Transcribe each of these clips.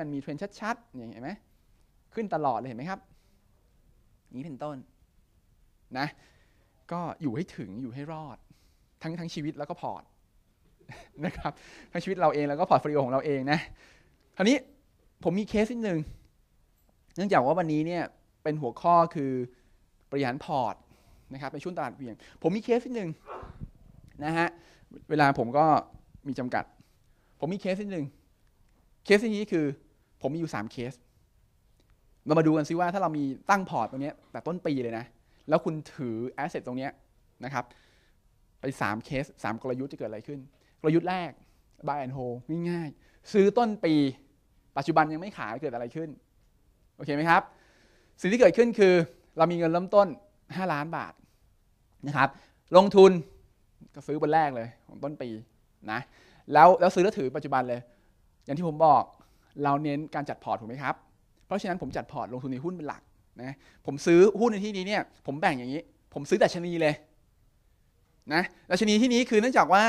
มันมีเทรนชัดๆ่เห็นไหมขึ้นตลอดเลยเห็นไหมครับ นี้เป็นต้นนะ ก็อยู่ให้ถึงอยู่ให้รอด ทั้งทั้งชีวิตแล้วก็พอร์ตนะครับ ทั้งชีวิตเราเองแล้วก็พอร์ตฟลิโอของเราเองนะ คราวนี้ผมมีเคสนิดนึงเนื่องจากว่าวันนี้เนี่ย เป็นหัวข้อคือบริหารพอร์ตนะครับในช่วงตลาดเวียง ผมมีเคสนิดนึงนะฮะ เวลาผมก็มีจำกัด ผมมีเคสนิดนึงเคสที่นี้คือ ผมมีอยู่3เคสเรามาดูกันซิว่าถ้าเรามีตั้งพอร์ตตรงนี้แต่ต้นปีเลยนะ แล้วคุณถือแอสเซทตรงนี้นะครับ ไป3เคส3กลยุทธ์จะเกิดอะไรขึ้น กลยุทธ์แรก buy and hold ง่ายๆซื้อต้นปี ปัจจุบันยังไม่ขายเกิดอะไรขึ้นโอเคไหมครับสิ่งที่เกิดขึ้นคือเรามีเงินเริ่มต้น 5 ล้านบาทนะครับ ลงทุนก็ซื้อบนแรกเลยของต้นปีนะแล้วแล้วซื้อแล้วถือปัจจุบันเลยอย่างที่ผมบอกเราเน้นการจัดพอร์ตถูกไหมครับ เพราะฉะนั้นผมจัดพอร์ตลงทุนในหุ้นเป็นหลักนะผมซื้อหุ้นในที่นี้เนี่ยผมแบ่งอย่างนี้ ผมซื้อแต่ชนีเลยนะดัชนีที่นี้คือเนื่องจากว่า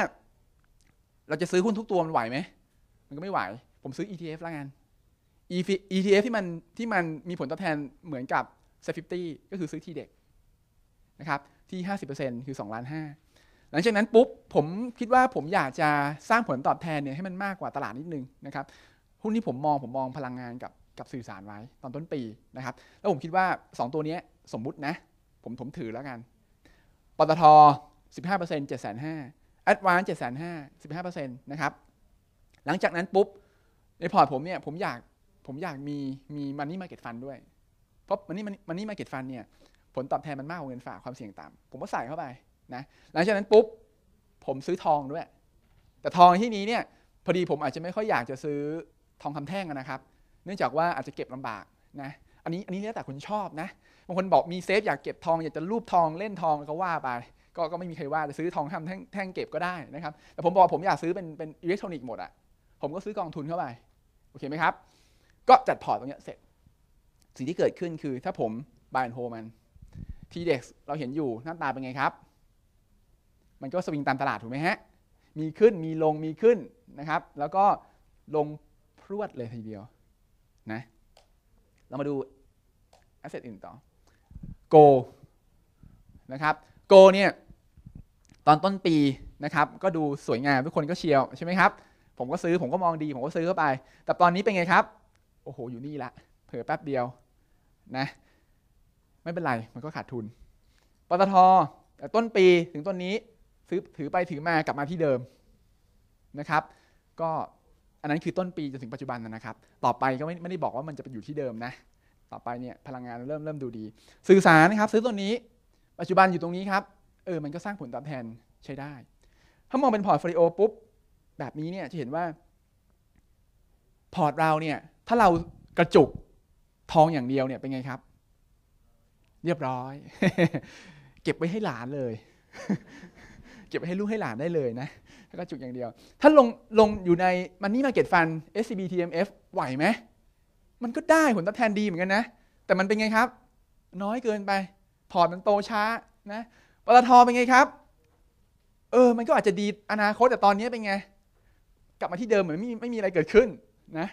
เราจะซื้อหุ้นทุกตัวมันไหวไหมมันก็ไม่ไหว ผมซื้อ ETF ละกัน ETF ที่มันที่มันมีผลตอบแทนเหมือนกับ s ซฟฟิก็คือซื้อทีเด็กนะครับที่ 50%คือ 2 ล้าน5หลังจากนั้นปุ๊บผมคิดว่าผมอยากจะสร้างผลตอบแทนเนี่ยให้มันมากกว่าตลาดนิดนึงนะครับหุ้นที่ผมมองผมมองพลังงานกับกับสื่อสารไว้ตอนต้นปีนะครับแล้วผมคิดว่า 2 ตัวนี้สมมุตินะ ผมถมถือแล้วกันปตท 15% 7,500 a d v a n c e 7,500 15%นะครับหลังจากนั้นปุ๊บในพอร์ตผมเนี่ยผมอยากผมอยากมีมีมันนี่มาเก็ตฟันด้วยเพราะมันนี่มันนี่มาเก็ตฟันเนี่ยผลตอบแทนมันมากกว่าเงินฝากความเสี่ยงต่ำผมก็ใส่เข้าไปนะหลังจากนั้นปุ๊บผมซื้อทองด้วย แต่ทองที่นี้เนี่ยพอดีผมอาจจะไม่ค่อยอยากจะซื้อทองคำแท่งนะครับ เนื่องจากว่าอาจจะเก็บลำบากนะ อันนี้อันนี้แล้วแต่คนชอบนะบางคนบอกมีเซฟ อยากเก็บทองอยากจะรูปทองเล่นทองก็ว่าไปก็ก็ไม่มีใครว่าจะซื้อทองคำแท่งแท่งเก็บก็ได้นะครับ แต่ผมบอกผมอยากซื้อเป็นเป็นอิเล็กทรอนิกส์หมดอะผมก็ซื้อกองทุนเข้าไป โอเคไหมครับก็จัดพอร์ตตรงนี้เสร็จสิ่งที่เกิดขึ้นคือถ้าผมบายโฮมันทีเด็กเราเห็นอยู่หน้าตาเป็นไงครับมันก็สวิงตามตลาด ถูกไหมฮะ มีขึ้น มีลง มีขึ้นนะครับ แล้วก็ลงพรวดเลยทีเดียวนะ เรามาดู asset อื่นต่อ go นะครับ go เนี่ย ตอนต้นปีนะครับก็ดูสวยงามทุกคน ก็เชียร์ใช่ไหมครับผมก็ซื้อ ผมก็มองดี ผมก็ซื้อเข้าไป แต่ตอนนี้เป็นไงครับ โอ้โห อยู่นี่ละเผลอแป๊บเดียวนะไม่เป็นไรมันก็ขาดทุน ปตทต้นปีถึงต้นนี้ื้อถือไปถือมา กลับมาที่เดิมนะครับ ก็อันนั้นคือต้นปีจนถึงปัจจุบันนะครับ ต่อไปก็ไม่ไม่ได้บอกว่ามันจะไปอยู่ที่เดิมนะ ต่อไปเนี่ยพลังงานเริ่มเริ่มดูดี สื่อสารนะครับ ซื้อตัวนี้ปัจจุบันอยู่ตรงนี้ครับ เออ มันก็สร้างผลตอบแทนใช้ได้ ถ้ามองเป็นพอร์ตฟฟลิโอปุ๊บ แบบนี้เนี่ยจะเห็นว่า พอร์ตเราเนี่ย ถ้าเรากระจุกทองอย่างเดียวเนี่ยเป็นไงครับ เรียบร้อย เก็บไว้ให้หลานเลยก็บให้ลูกให้หลานได้เลยนะ แล้วก็จุกอย่างเดียว ถ้าลงลงอยู่ในมันนี่มาเก็ตฟัน SCB TMF ไหวไหมมันก็ได้ผลตอบแทนดีเหมือนกันนะ แต่มันเป็นไงครับ น้อยเกินไป พอร์ตมันโตช้านะปตทเป็นไงครับ เออ มันก็อาจจะดีอนาคต แต่ตอนนี้เป็นไง กลับมาที่เดิมเหมือนไม่มีไม่มีอะไรเกิดขึ้นนะ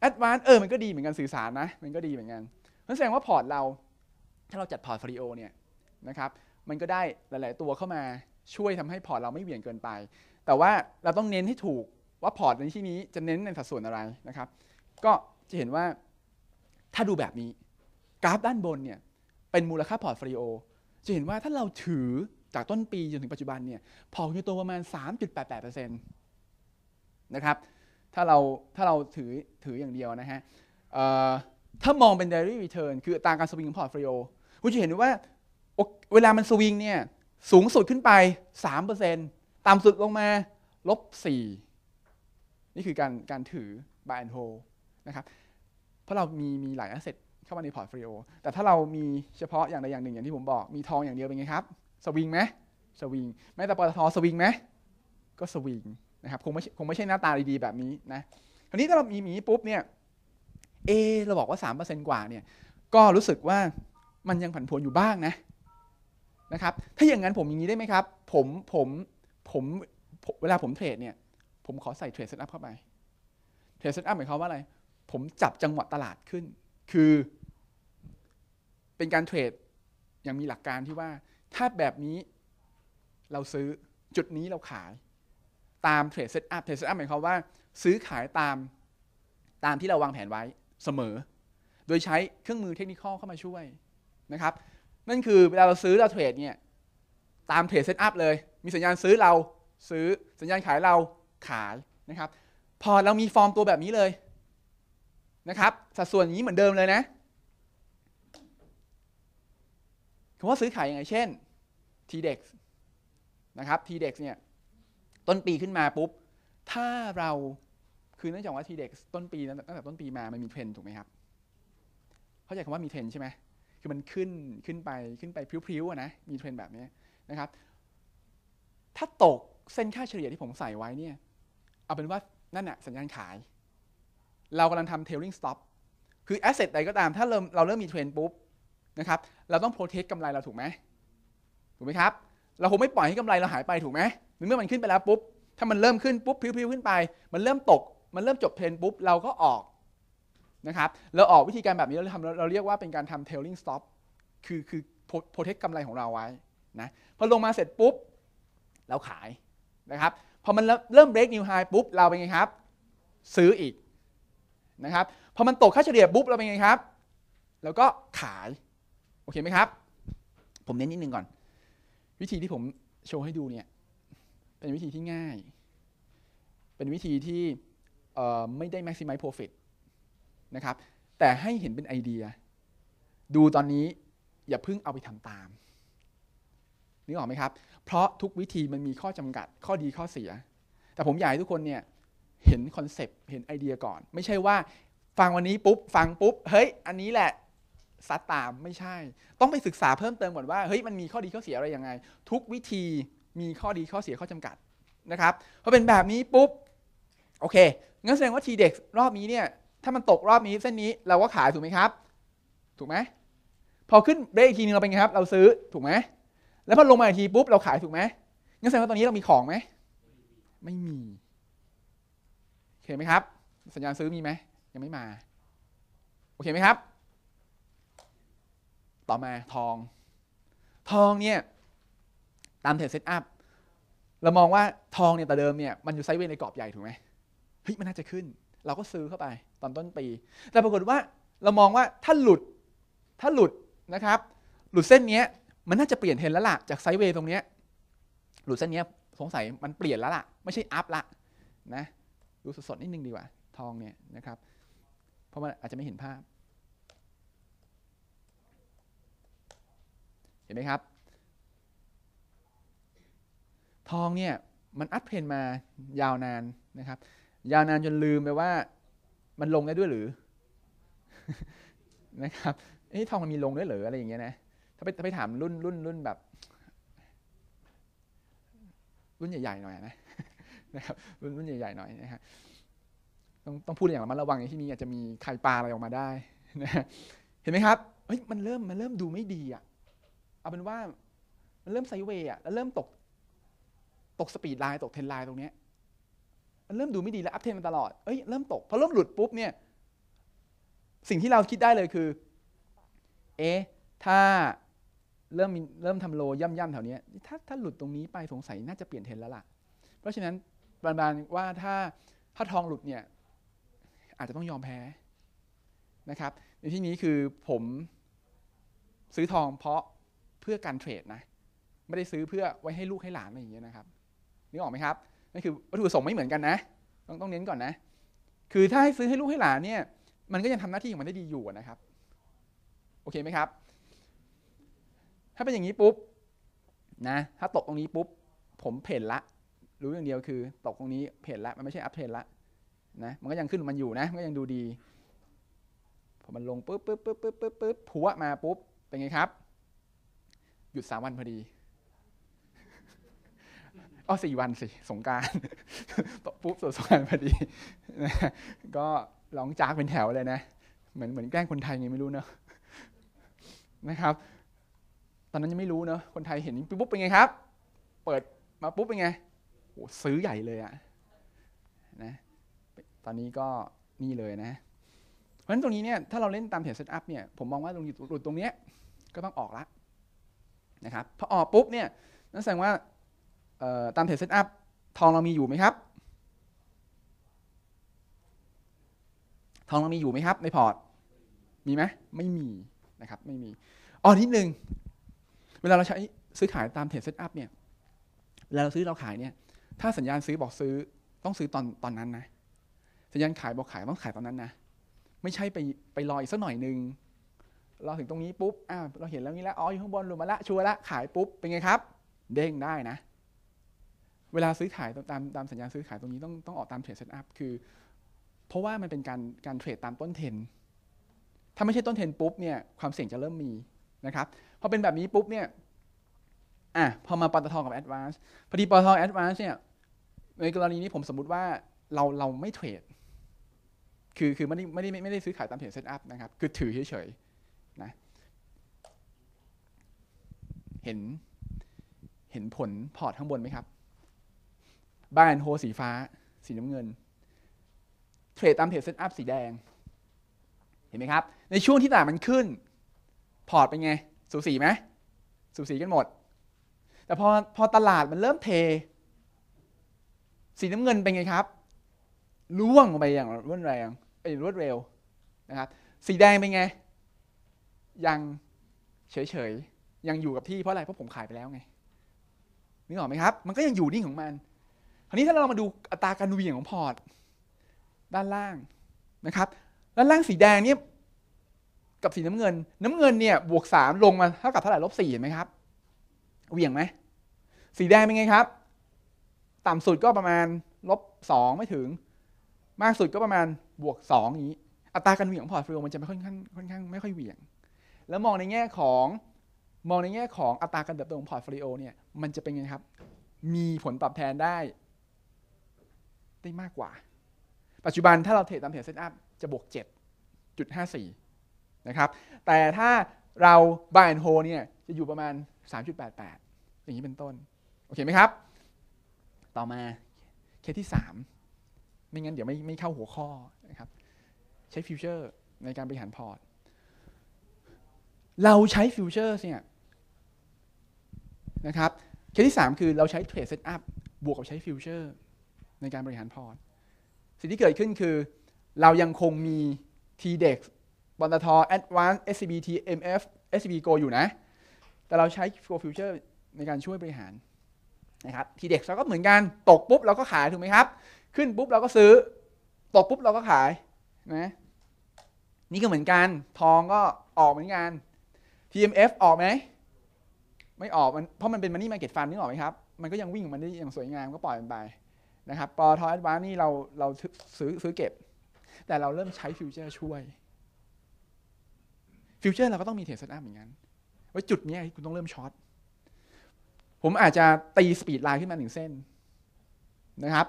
แอดวานเออ มันก็ดีเหมือนกัน สื่อสารนะ มันก็ดีเหมือนกันนั่นแสดงว่าพอร์ตเรา ถ้าเราจัดพอร์ตฟรีโอเนี่ยนะครับ มันก็ได้หลาย ๆ ตัวเข้ามาช่วยทำให้พอร์ตเราไม่เหวี่ยงเกินไป แต่ว่าเราต้องเน้นให้ถูกว่าพอร์ตในที่นี้จะเน้นในสัดส่วนอะไรนะครับ ก็จะเห็นว่าถ้าดูแบบนี้ กราฟด้านบนเนี่ยเป็นมูลค่าพอร์ตฟรีโอจะเห็นว่าถ้าเราถือจากต้นปีจนถึงปัจจุบันเนี่ยพอร์ตอยู่ตัวประมาณ 3.88%นะครับถ้าเราถ้าเราถือถืออย่างเดียวนะฮะถ้ามองเป็น daily return คืออัตราการสวิงของพอร์ตฟรีโอคุณจะเห็นว่าเวลามันสวิงเนี่ยสูงสุดขึ้นไป 3%ต่ำสุดลงมา ลบ4นี่คือการการถือ buy and hold นะครับ เพราะเรามีมีหลายสัง e t เข้ามาในพอร์ตโฟลิโอ แต่ถ้าเรามีเฉพาะอย่างใดอย่างหนึ่ง อย่างที่ผมบอก มีทองอย่างเดียวเป็นไงครับ สวิงไหมสวิง แม้แต่ปตทสวิงไหมก็สวิงนะครับ คงไม่คงไม่ใช่หน้าตาดีๆ แบบนี้นะคราวนี้ถ้าเรามีมีปุ๊บเนี่ย เอ เราบอกว่า 3%กว่าเนี่ย ก็รู้สึกว่ามันยังผันผวนอยู่บ้างนะนะครับถ้าอย่างนั้นผมอย่างนี้ได้ไหมครับผมผมผมเวลาผมเทรดเนี่ย ผมขอใส่เทรดเซตอัพเข้าไป เทรดเซตอัพหมายความว่าอะไร ผมจับจังหวะตลาดขึ้น คือเป็นการเทรดอย่างมีหลักการที่ว่าถ้าแบบนี้เราซื้อจุดนี้เราขายตามเทรดเซตอัพ เทรดเซตอัพหมายความว่าซื้อขายตามตามที่เราวางแผนไว้เสมอ โดยใช้เครื่องมือเทคนิคเข้ามาช่วยนะครับนั่นคือเวลาเราซื้อเราเทรดเนี่ยตามเทรดเซตอัพเลยมีสัญญาณซื้อเราซื้อสัญญาณขายเราขายนะครับ พอเรามีฟอร์มตัวแบบนี้เลยนะครับสัดส่วนนี้เหมือนเดิมเลยนะคำว่าซื้อขายยังไงเช่น TDEX นะครับ TDEX เนี่ยต้นปีขึ้นมาปุ๊บถ้าเราคือเนื่องจากว่า TDEX ต้นปีตั้งแต่ต้นปีมามันมีเทรนถูกไหมครับเข้าใจคำว่ามีเทรนใช่ไหมคือมันขึ้นขึ้นไปขึ้นไปพริ้วๆนะมีเทรนแบบนี้นะครับ ถ้าตกเส้นค่าเฉลี่ยที่ผมใส่ไว้เนี่ย เอาเป็นว่า นั่นแหะสัญญาณขาย เรากำลังทำ tailing stop คือแอสเซทใดก็ตาม ถ้าเริ่มเราเริ่มมีเทรนปุ๊บนะครับเราต้องโ o t เท t กำไรเราถูกไหมถูกไหมครับ เราคงไม่ปล่อยให้กำไรเราหายไปถูกไหมเมื่อมันขึ้นไปแล้วปุ๊บถ้ามันเริ่มขึ้นปุ๊บพิ้วๆขึ้นไป มันเริ่มตก มันเริ่มจบเทรนปุ๊บเราก็ออกนะครับ เราออกวิธีการแบบนี้ เราทำเราเรียกว่าเป็นการทำ tailing stop คือ คือ โปรเทคกำไรของเราไว้ นะ พอลงมาเสร็จปุ๊บ เราขาย นะครับ พอมันเริ่ม break new high ปุ๊บ เราเป็นไงครับ ซื้ออีก นะครับ พอมันตกค่าเฉลี่ยปุ๊บ เราเป็นไงครับ แล้วก็ขาย โอเคไหมครับ ผมเน้นนิดนึงก่อน วิธีที่ผมโชว์ให้ดูเนี่ย เป็นวิธีที่ง่าย เป็นวิธีที่ไม่ได้ maximize profit นะครับแต่ให้เห็นเป็นไอเดีย ดูตอนนี้อย่าเพิ่งเอาไปทำตามนึกออกไหมครับ เพราะทุกวิธีมันมีข้อจำกัดข้อดีข้อเสีย แต่ผมอยากให้ทุกคน เนี่ย เห็นคอนเซปต์เห็นไอเดียก่อน ไม่ใช่ว่าฟังวันนี้ปุ๊บ ฟังปุ๊บเฮ้ยอันนี้แหละซัดตามไม่ใช่ ต้องไปศึกษาเพิ่มเติมก่อนว่า เฮ้ยมันมีข้อดีข้อเสียอะไรยังไง ทุกวิธีมีข้อดีข้อเสียข้อจำกัดนะครับพอเป็นแบบนี้ปุ๊บโอเคงั้นแสดงว่าทีเด็กรอบนี้เนี่ยถ้ามันตกรอบนี้เส้นนี้เราก็ขายถูกไหมครับ ถูกไหมพอขึ้นเบรกอีกทีนึงเราเป็นไงครับ เราซื้อถูกไหมแล้วพอลงมาอีกทีปุ๊บเราขายถูกไหมงั้นแสดงว่าตอนนี้เรามีของไหมไม่มีโอเคไหมครับ สัญญาณซื้อมีไหมยังไม่มาโอเคไหมครับ ต่อมาทอง ทองเนี่ยตามเทรดเซตอัพเรามองว่าทองเนี่ยแต่เดิมเนี่ยมันอยู่ไซด์เวย์ในกรอบใหญ่ถูกไหมเฮ้ยมันน่าจะขึ้น เราก็ซื้อเข้าไปตอนต้นปีแต่ปรากฏว่าเรามองว่าถ้าหลุดถ้าหลุดนะครับ หลุดเส้นนี้มันน่าจะเปลี่ยนเทรนแล้วล่ะจากไซด์เวย์ตรงนี้หลุดเส้นนี้สงสัยมันเปลี่ยนแล้วล่ะไม่ใช่อัพละนะดูสดๆนิดนึงดีกว่า ทองเนี่ยนะครับ เพราะมันอาจจะไม่เห็นภาพ เห็นไหมครับ ทองเนี่ยมันอัพเทรนมายาวนานนะครับ ยาวนานจนลืมไปว่ามันลงได้ด้วยหรือนะครับเอ้ทองมันมีลงด้วยหรืออะไรอย่างเงี้ยนะถ้าไปถ้าไปถามรุ่นรุ่นรุ่นแบบ รุ่นใหญ่ๆหน่อยนะนะครับรุ่นรุ่นใหญ่ๆหน่อยนะฮะต้องต้องพูดอย่างระมัดระวังที่นี่อาจจะมีใครปลาอะไรออกมาได้นะเห็นไหมครับ เฮ้ยมันเริ่มมันเริ่มดูไม่ดีอ่ะ เอาเป็นว่า มันเริ่มไซเวย์อ่ะแล้วเริ่มตกตกสปีดไลน์ตกเทนไลน์ตรงเนี้ยเริ่มดูไม่ดีแล้วอัพเทนมาตลอด เอ้ยเริ่มตกพอเริ่มหลุดปุ๊บเนี่ยสิ่งที่เราคิดได้เลยคือ เอ๊ะถ้าเริ่มเริ่มทำโลย่ำๆแถวนี้ถ้าถ้าหลุดตรงนี้ไปสงสัยน่าจะเปลี่ยนเทรนแล้วล่ะ เพราะฉะนั้นบางบาณว่าถ้าถ้าทองหลุดเนี่ย อาจจะต้องยอมแพ้นะครับ ในที่นี้คือผมซื้อทองเพราะเพื่อการเทรดนะ ไม่ได้ซื้อเพื่อไว้ให้ลูกให้หลานอะไรอย่างเงี้ยนะครับนึกออกไหมครับนั่นคือวัตถุประสงค์ไม่เหมือนกันนะต้องต้องเน้นก่อนนะ คือถ้าให้ซื้อให้ลูกให้หลานเนี่ย มันก็ยังทำหน้าที่ของมันได้ดีอยู่นะครับ โอเคไหมครับ ถ้าเป็นอย่างนี้ปุ๊บนะ ถ้าตกตรงนี้ปุ๊บผมเพนละรู้อย่างเดียวคือตกตรงนี้เพนละมันไม่ใช่อัพเทนละนะมันก็ยังขึ้นมันอยู่นะมันก็ยังดูดีพอมันลงปุ๊บปุ๊บปุ๊บปุ๊บปุ๊บปุ๊บผัวมาปุ๊บเป็นไงครับ หยุดสามวันพอดีอ๋อสี่วันสิสงการปุ๊บสดสงการพอดีก็ร้องจากเป็นแถวเลยนะเหมือนเหมือนแกล้งคนไทยไงไม่รู้เนอะนะครับ ตอนนั้นยังไม่รู้เนอะคนไทยเห็นปุ๊บเป็นไงครับ เปิดมาปุ๊บ เป็นไงโอ้ซื้อใหญ่เลยอะนะตอนนี้ก็นี่เลยนะ เพราะฉะนั้นตรงนี้เนี่ยถ้าเราเล่นตามเผนเซตอัพเนี่ยผมมองว่าตรงหลุดตรงเนี้ยก็ต้องออกละนะครับพอออกปุ๊บเนี่ยนั่นแสดงว่าตามเทรดเซตอัพทองเรามีอยู่ไหมครับ ทองเรามีอยู่ไหมครับ ในพอร์ต มีไหม ไม่มีนะครับ ไม่มีอ๋อนิดนึง เวลาเราใช้ซื้อขายตามเทรดเซตอัพเนี่ยเวลาเราซื้อเราขายเนี่ย ถ้าสัญญาณซื้อบอกซื้อต้องซื้อตอนตอนนั้นนะ สัญญาณขายบอกขายต้องขายตอนนั้นนะ ไม่ใช่ไปไปรออีกสักหน่อยนึงเราถึงตรงนี้ปุ๊บ อ้าวเราเห็นแล้วนี้แล้วอ๋ออยู่ข้างบนรลมมาละชัวร์ละขายปุ๊บ เป็นไงครับ เด้งได้นะเวลาซื้อขายตามตามสัญญาซื้อขายตรงนี้ต้องต้องออกตามเทรดเซตอัพคือเพราะว่ามันเป็นการการเทรดตามต้นเทน ถ้าไม่ใช่ต้นเทนปุ๊บเนี่ยความเสี่ยงจะเริ่มมีนะครับพอเป็นแบบนี้ปุ๊บเนี่ยอ่ะพอมาปตทกับแอดวานซ์พอดีปตทแอดวานซ์เนี่ยในกรณีนี้ผมสมมุติว่าเราเราไม่เทรด คือคือไม่ได้ไม่ได้ไม่ได้ซื้อขายตามเทรดเซตอัพนะครับ คือถือเฉยๆนะเห็นเห็นผลพอร์ตข้างบนไหมครับบานโฮสีฟ้า สีน้ำเงินเทรดตามเทรดเซตอัพสีแดง เห็นไหมครับ ในช่วงที่ตลาดมันขึ้น พอร์ตเป็นไงสูสีไหมสูสีกันหมดแต่พอพอตลาดมันเริ่มเท สีน้ำเงินเป็นไงครับล่วงลงไปอย่างรวดแรงไอรวดเร็วนะครับ สีแดงเป็นไง ยังเฉยๆยังอยู่กับที่เพราะอะไรเพราะผมขายไปแล้วไงนึกออกไหมครับ มันก็ยังอยู่นิ่งของมันคราวนี้ถ้าเรามาดูอัตราการเวี่ยงของพอร์ตด้านล่างนะครับด้านล่างสีแดงเนี่ยกับสีน้ำเงิน น้ำเงินเนี่ยบวกสามลงมาเท่ากับเท่าไหร่ลบ่เห็นไหมครับเวี่ยงไหมสีแดงเป็นไงครับ ต่ำสุดก็ประมาณลบสองไม่ถึงมากสุดก็ประมาณบวกสอย่างนี้ อัตราการเวี่ยงของพอร์ตฟิโอมันจะไม่ค่อนข้างค่อนข้างไม่ค่อยเวี่ยง แล้วมองในแง่ของ มองในแง่ของอัตราการเติบโตของพอร์ตฟิโอเนี่ยมันจะเป็นไงครับมีผลตอบแทนได้ได้มากกว่า ปัจจุบันถ้าเราเทรดตามเทรดเซตอัพจะบวก 7.54 นะครับ แต่ถ้าเราบาย and h เนี่ยจะอยู่ประมาณ 3.88 อย่างนี้เป็นต้น โอเคไหมครับ ต่อมาเคสที่ 3 ไม่งั้นเดี๋ยวไม่ไม่เข้าหัวข้อนะครับ ใช้ฟิวเจอร์ในการบริหารพอร์ต เราใช้ฟิวเจอร์เนี่ยนะครับ เคสที่ 3 คือเราใช้เทรดเซตอัพบวกกับใช้ฟิวเจอร์ในการบริหารพอร์ตสิ่งที่เกิดขึ้นคือ เรายังคงมี TDEX บอนตทอแอดวานซ์ SCBT MF SCB Go อยู่นะ แต่เราใช้ Go Future ในการช่วยบริหารนะครับ TDEX เราก็เหมือนกัน ตกปุ๊บเราก็ขายถูกไหมครับ ขึ้นปุ๊บเราก็ซื้อตกปุ๊บเราก็ขายนะนี่ก็เหมือนกัน ทองก็ออกเหมือนกัน TMF ออกไหม ไม่ออกมันเพราะมันเป็นมันนี่มาเก็ตฟ์มนึกออกไหมครับมันก็ยังวิ่งมันได้อย่างสวยงามก็ปล่อยมันไปนะครับปอทอแอดวานนี่เราเราซื้อซื้อเก็บ แต่เราเริ่มใช้ฟิวเจอร์ช่วยฟิวเจอร์เราก็ต้องมีเทซตอัพเหมือนกันว่าจุดนี้คุณต้องเริ่มช็อตผมอาจจะตีสปีดไลน์ขึ้นมาหนึ่งเส้นนะครับ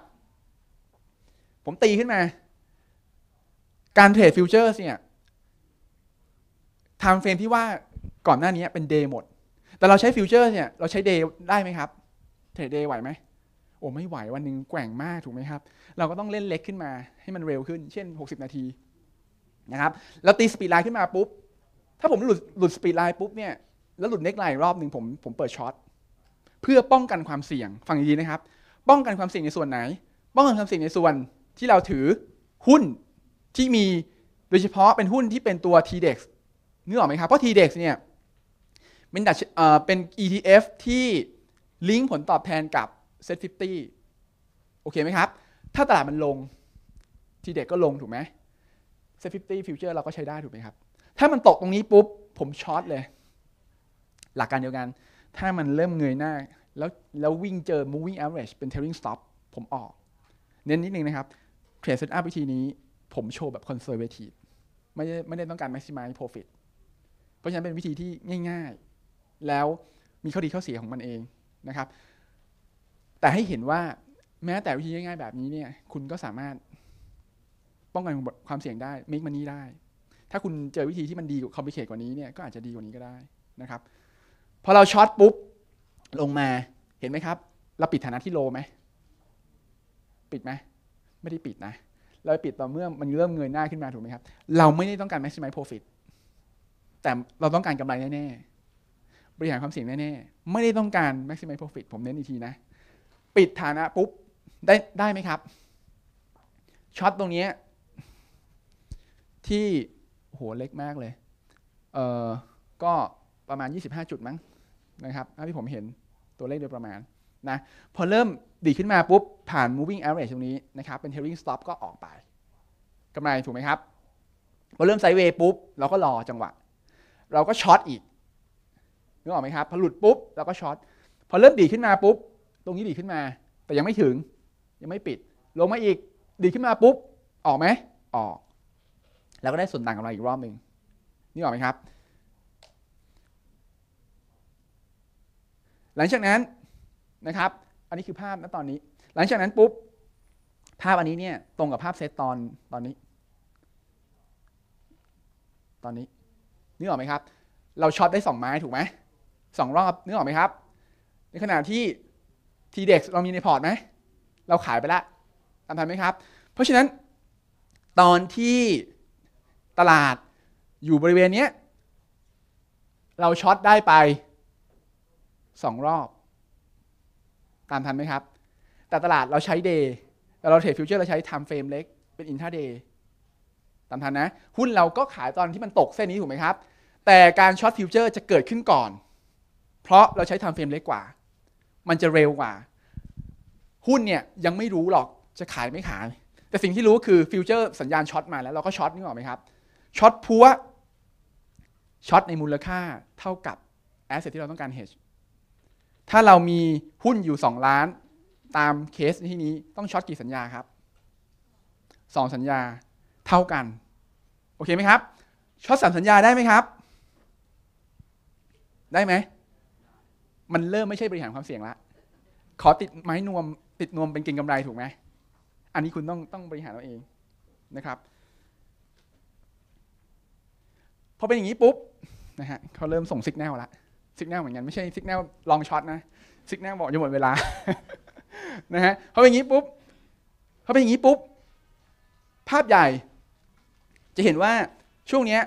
ผมตีขึ้นมา การเทรดฟิวเจอร์เนี่ยไทม์เฟรมที่ว่าก่อนหน้านี้เป็นเดย์หมด แต่เราใช้ฟิวเจอร์เนี่ยเราใช้เดย์ได้ไหมครับ เทรดเดย์ไหวไหมโอ้ไม่ไหว วันหนึ่งแกว่งมากถูกไหมครับเราก็ต้องเล่นเล็กขึ้นมาให้มันเร็วขึ้น เช่น 60 นาทีนะครับ แล้วตีสปีดไลน์ขึ้นมาปุ๊บถ้าผมหลุดหลุดสปีดไลน์ปุ๊บเนี่ยแล้วหลุดเน็กไลน์รอบหนึ่งผมผมเปิดช็อตเพื่อป้องกันความเสี่ยงฟังดีๆนะครับ ป้องกันความเสี่ยงในส่วนไหน ป้องกันความเสี่ยงในส่วนที่เราถือหุ้นที่มีโดยเฉพาะเป็นหุ้นที่เป็นตัว TDEX เนื้อออกไหมครับเพราะ TDEX เนี่ยเป็นดัชเป็น ETF ที่ลิงก์ผลตอบแทนกับเซ็ตฟิฟตี้โอเคไหมครับ ถ้าตลาดมันลงทีเด็กก็ลงถูกไหมเซ็ตฟิฟตี้ฟิวเจอร์เราก็ใช้ได้ถูกไหมครับ ถ้ามันตกตรงนี้ปุ๊บ ผมช็อตเลย หลักการเดียวกัน ถ้ามันเริ่มเงยหน้า แล้วแล้ววิ่งเจอ moving average เป็น t a i l i n g stop ผมออก เน้นนิดนึงนะครับเทรดเซตอัพวิธีนี้ ผมโชว์แบบคอนเซ r ร์เวทีไม่ได้ไม่ได้ต้องการ maximize profit เพราะฉะนั้นเป็นวิธีที่ง่าย ๆ แล้วมีข้อดีข้อเสียของมันเองนะครับแต่ให้เห็นว่าแม้แต่วิธีง่าย ๆ แบบนี้เนี่ย คุณก็สามารถ ป้องกันความเสี่ยงได้เม k มันนี y ได้ ถ้าคุณเจอวิธีที่มันดี กว่าคอมพิเคทกว่านี้เนี่ยก็อาจจะดีกว่านี้ก็ได้นะครับพอเราช็อตปุ๊บ ลงมาเห็นไหมครับ เราปิดฐานะที่โลไหม ปิดไหม ไม่ได้ปิดนะ เราปิดต่อเมื่อมันเริ่มเงยหน้าขึ้นมาถูกไหมครับ เราไม่ได้ต้องการ maximize profit แต่เราต้องการกำไรแน่ๆบริหารความเสี่ยงแน่ๆไม่ได้ต้องการ maximize profit ผมเน้นอีกทีนะปิดฐานะปุ๊บ ได้ได้ไหมครับช็อตตรงนี้ที่หัวเล็กมากเลยเออก็ประมาณ 25 จุดมั้งนะครับถ้าที่ผมเห็นตัวเลขโดยประมาณนะพอเริ่มดีขึ้นมาปุ๊บ ผ่าน moving average ตรงนี้นะครับเป็น trailing stop ก็ออกไปกำไรถูกไหมครับ พอเริ่มไซเวย์ปุ๊บ เราก็รอจังหวะ เราก็ช็อตอีกนึกออกไหมครับพอหลุดปุ๊บเราก็ช็อต พอเริ่มดีขึ้นมาปุ๊บรงนี้ดีขึ้นมา แต่ยังไม่ถึง ยังไม่ปิด ลงมาอีก ดีขึ้นมาปุ๊บ ออกไหม ออก แล้วก็ได้ส่วนต่างกำไรอีกรอบหนึ่งนี่ออกไหมครับ หลังจากนั้นนะครับ อันนี้คือภาพณตอนนี้ หลังจากนั้นปุ๊บ ภาพอันนี้เนี่ย ตรงกับภาพเซตตอนตอนนี้ ตอนนี้นึกออกไหมครับ เราช็อตได้สองไม้ถูกไหม สองรอบนึกออกไหมครับ ในขณะที่ทีเด็กเรามีในพอร์ตไหมเราขายไปละทำทันไหมครับ เพราะฉะนั้นตอนที่ตลาดอยู่บริเวณนี้เราช็อตได้ไป 2 รอบ ตามทันไหมครับ แต่ตลาดเราใช้เดย์แต่เราเทรดฟิวเจอร์ เราใช้ไทม์เฟรมเล็กเป็นอินทราเดย์ตามทันนะ หุ้นเราก็ขายตอนที่มันตกเส้นนี้ถูกไหมครับ แต่การช็อตฟิวเจอร์จะเกิดขึ้นก่อน เพราะเราใช้ไทม์เฟรมเล็กกว่ามันจะเร็วกว่าหุ้นเนี่ยยังไม่รู้หรอกจะขายไม่ขาย แต่สิ่งที่รู้คือฟิวเจอร์สัญญาณช็อตมาแล้ว เราก็ช็อตนี่หรอไหมครับช็อตพัวช็อตในมูลค่าเท่ากับแอสเซทที่เราต้องการเฮชถ้าเรามีหุ้นอยู่2ล้านตามเคสที่นี้ต้องช็อตกี่สัญญาครับ 2 สัญญาเท่ากัน โอเคไหมครับช็อตสมสัญญาได้ไหมครับ ได้ไหมมันเริ่มไม่ใช่บริหารความเสี่ยงแล้วขอติดไม้นวมติดนวมเป็นเก่งกำไรถูกไหมอันนี้คุณต้องต้องบริหารเอาเองนะครับพอเป็นอย่างนี้ปุ๊บนะฮะเขาเริ่มส่งสัญญาณละสัญญาณเหมือนกันไม่ใช่สัญญาณลองช็อตนะสัญญาณบอกจะหมดเวลานะฮะพอเป็นอย่างนี้ปุ๊บพอเป็นอย่างนี้ปุ๊บ ภาพใหญ่ จะเห็นว่าช่วงนี้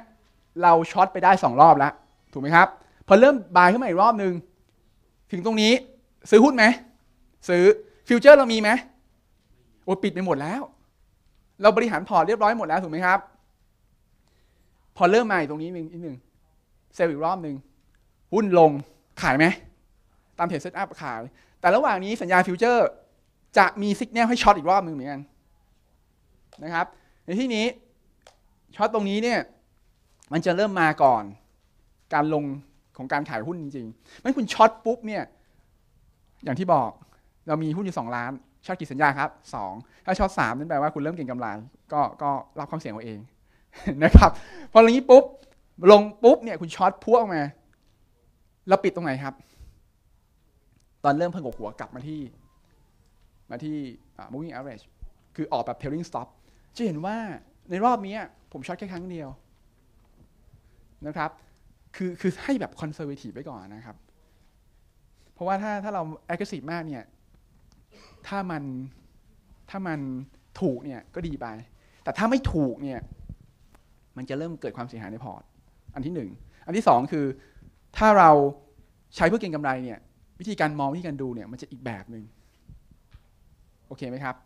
เราช็อตไปได้ 2 รอบแล้ว ถูกไหมครับ พอเริ่มบายขึ้นมาอีกรอบหนึ่งถึงตรงนี้ซื้อหุ้นไหมซื้อ ฟิวเจอร์เรามีไหมโอ้ปิดไปหมดแล้ว เราบริหารพอร์ตเรียบร้อยหมดแล้วถูกไหมครับ พอเริ่มใหม่ตรงนี้นิดหนึ่งเซลล์อีกรอบหนึ่งหุ้นลง ขายไหม ตามเทรดเซตอัพขายแต่ระหว่างนี้สัญญาฟิวเจอร์จะมีสัญญาลให้ช็อตอีกรอบหนึ่งเหมือนกันนะครับ ในที่นี้ช็อตตรงนี้เนี่ย มันจะเริ่มมาก่อน การลงของการขายหุ้นจริงๆไม่คุณช็อตปุ๊บเนี่ย อย่างที่บอกเรามีหุ้นอยู่ 2 ล้านช็อตกี่สัญญาครับ 2 ถ้าช็อตสามนั่นแปลว่าคุณเริ่มเก่งกำไรก็ก็รับความเสี่ยงเอาเองนะครับพออย่างนี้ปุ๊บ ลงปุ๊บ เนี่ย คุณช็อตพ่งออกมา แล้วปิดตรงไหนครับ ตอนเริ่มพ่งวหัว กลับมาที่ มาที่ moving average คือออกแบบ tailing stop จะเห็นว่าในรอบนี้ผมช็อตแค่ครั้งเดียวนะครับ คือคือให้แบบ conservative ไปก่อนนะครับ เพราะว่าถ้าถ้าเรา aggressive มากเนี่ยถ้ามันถ้ามันถูกเนี่ยก็ดีไป แต่ถ้าไม่ถูกเนี่ยมันจะเริ่มเกิดความเสียหายในพอร์ต อันที่หนึ่ง อันที่สองคือ ถ้าเราใช้เพื่อเก็งกำไรเนี่ย วิธีการมอง วิธีการดูเนี่ย มันจะอีกแบบหนึ่งโอเคไหมครับ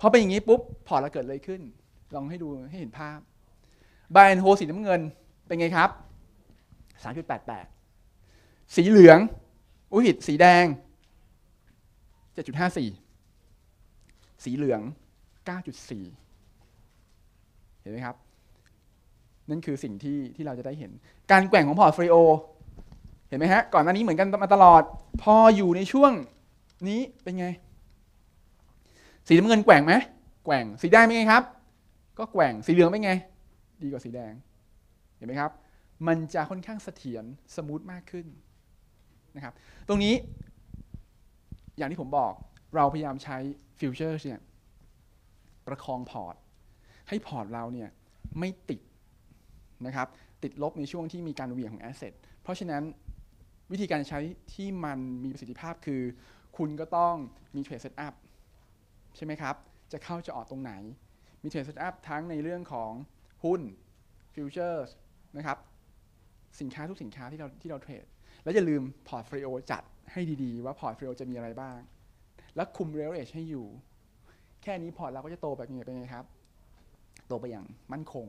พอเป็นอย่างนี้ปุ๊บพอร์ตเราเกิดอะไรขึ้น ลองให้ดูให้เห็นภาพบายนโฮสีน้ำเงินเป็นไงครับ 3.88 สีเหลือง อุ้ยสีแดง7.54 สีเหลือง 9.4 เห็นไหมครับ นั่นคือสิ่งที่ที่เราจะได้เห็น การแกว่งของพอร์ตฟรีโอเห็นไหมฮะ ก่อนหน้านี้เหมือนกันมาตลอด พออยู่ในช่วงนี้เป็นไง สีน้ำเงินแกว่งไหมแกว่ง สีแดงเป็นไงครับ ก็แกว่ง สีเหลืองเป็นไง ดีกว่าสีแดง เห็นไหมครับ มันจะค่อนข้างเสถียร สมูทมากขึ้นนะครับ ตรงนี้อย่างที่ผมบอกเราพยายามใช้ฟิวเจอร์เนี่ยประคองพอร์ต ให้พอร์ตเราเนี่ยไม่ติดนะครับติดลบในช่วงที่มีการเหวี่ยงของแอสเซทเพราะฉะนั้นวิธีการใช้ที่มันมีประสิทธิภาพคือ คุณก็ต้องมีเทรดเซตอัพใช่ไหมครับ จะเข้าจะออกตรงไหนมีเทรดเซตอัพทั้งในเรื่องของหุ้นฟิวเจอร์นะครับสินค้าทุกสินค้าที่เราที่เราเทรดและอย่าลืมพอร์ตฟรีโอจัดให้ดีๆว่าพอร์ตโฟลิโอจะมีอะไรบ้าง แล้วคุมเรลเอชให้อยู่ แค่นี้พอร์ตเราก็จะโตแบบนี้ไปไงครับโตไปอย่างมั่นคง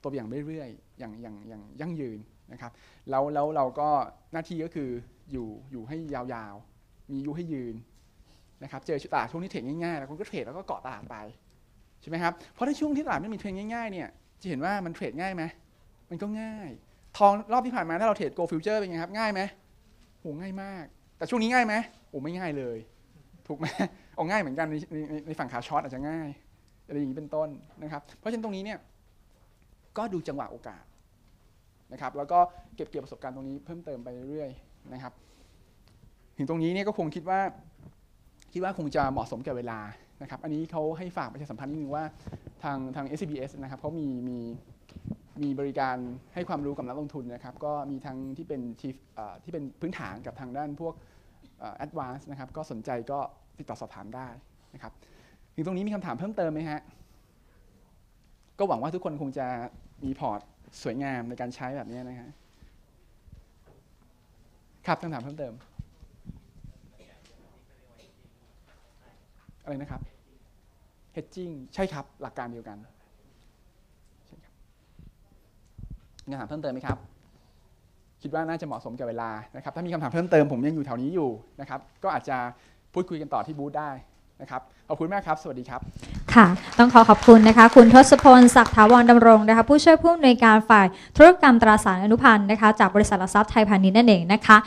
โตไปอย่างเรื่อยๆอย่างอย่างอย่างยั่งยืนนะครับแล้วแล้วเราก็หน้าที่ก็คืออยู่อยู่ให้ยาวๆ มีอายุให้ยืนนะครับ เจอตลาดช่วงนี้เทรดง่ายๆแล้วคนก็เทรดแล้วก็เกาะตลาดไปใช่ไหมครับเพราะถ้าช่วงที่ตลาดไม่มีเทรดง่ายๆเนี่ย จะเห็นว่ามันเทรดง่ายไหมมันก็ง่ายทองรอบที่ผ่านมาถ้าเราเทรดโกลฟิวเจอร์เป็นไงครับง่ายไหมโหง่ายมากแต่ช่วงนี้ง่ายไหมโอ้ไม่ง่ายเลย ถูกไหมเอาง่ายเหมือนกันในในในฝั่งขาช็อตอาจจะง่ายอะไรอย่างนี้เป็นต้นนะครับ เพราะฉะนั้นตรงนี้เนี่ย ก็ดูจังหวะโอกาสนะครับ แล้วก็เก็บเกี่ยวประสบการณ์ตรงนี้เพิ่มเติมไปเรื่อยๆนะครับ ถึงตรงนี้เนี่ยก็คงคิดว่า คิดว่าคงจะเหมาะสมกับเวลานะครับ อันนี้เขาให้ฝากประชาสัมพันธ์นิดนึงว่าทางทาง SBS นะครับเขามีมีมีบริการให้ความรู้กับนักลงทุนนะครับ ก็มีทั้งที่เป็นทีที่เป็นพื้นฐานกับทางด้านพวกแอดวานซ์นะครับก็สนใจก็ติดต่อสอบถามได้นะครับถึงตรงนี้มีคำถามเพิ่มเติมไหมฮะก็หวังว่าทุกคนคงจะมีพอร์ตสวยงามในการใช้แบบนี้นะฮะครับคำถามเพิ่มเติมอะไรนะครับ hedging ใช่ครับหลักการเดียวกันีคำถามเพิ่มเติมไหมครับ คิดว่าน่าจะเหมาะสมกับเวลานะครับถ้ามีคำถามเพิ่มเติมผมยังอยู่แถวนี้อยู่นะครับก็อาจจะพูดคุยกันต่อที่บูธได้นะครับขอบคุณมากครับ สวัสดีครับ ค่ะ ต้องขอขอบคุณนะคะคุณทศพลศักดิ์ถาวรดำรงนะคะผู้ช่วยผู้อำนวยการฝ่ายธุรกรรมตราสารอนุพันธ์นะคะจากบริษัทหลักทรัพย์ไทยพาณิชย์นั่นเองนะคะ